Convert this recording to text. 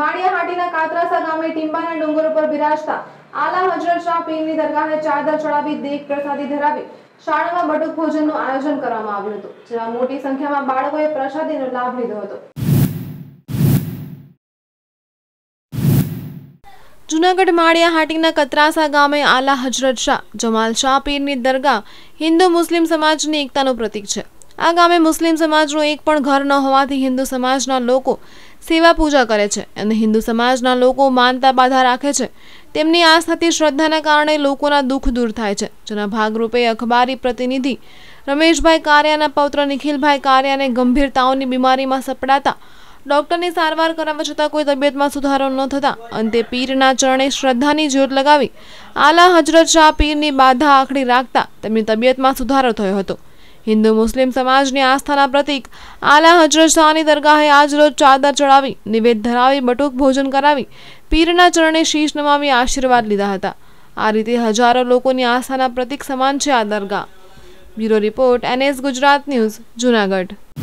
માળિયાહાટીના કાતરાસા ગામે ટીંબાના ડુંગર ઉપર બિરાજતા આલા હજરત શાહ પીરની દરગાહે ચાદર ચડાવી દેખ પ્રસાદી ધરાવી શાળામાં બટુક ભોજનનું આયોજન કરવામાં આવ્યું હતું જેમાં મોટી સંખ્યામાં બાળકોએ પ્રસાદીનો લાભ લીધો હતો જૂનાગઢ માળિયાહાટીના હાટીના કતરાસા ગામે આલા હજરત શાહ જમાલ શાહ પીરની દરગાહ હિન્દુ મુસ્લિમ સમાજની એકતાનું પ્રતીક છે આ ગામે મુસ્લિમ સમાજનું એક પણ ઘર ન હોવાથી હિન્દુ સમાજના લોકો સેવા પૂજા કરે છે અને હિન્દુ સમાજના લોકો માનતા બાધા રાખે છે તેમની આસ્થાથી શ્રદ્ધાના કારણે લોકોના દુઃખ દૂર થાય છે જેના ભાગરૂપે અખબારી પ્રતિનિધિ રમેશભાઈ કારિયાના પૌત્ર નિખિલભાઈ કારિયાને ગંભીરતાઓની બીમારીમાં સપડાતા ડૉક્ટરની સારવાર કરાવવા છતાં કોઈ તબિયતમાં સુધારો ન થતાં અંતે પીરના ચરણે શ્રદ્ધાની જ્યોત લગાવી આલા હજરત શાહ પીરની બાધા આખડી રાખતા તેમની તબિયતમાં સુધારો થયો હતો હિન્દુ મુસ્લિમ સમાજની આસ્થાના પ્રતિક આલા હજરત શાહની દરગાહે આજરોજ ચાદર ચડાવી નિવેદ ધરાવી બટુક ભોજન કરાવી પીરના ચરણે શીશ નમાવી આશીર્વાદ લીધા હતા આ રીતે હજારો લોકોની આસ્થાના પ્રતીક સમાન છે આ દરગાહ bureau report NS Gujarat news Junagadh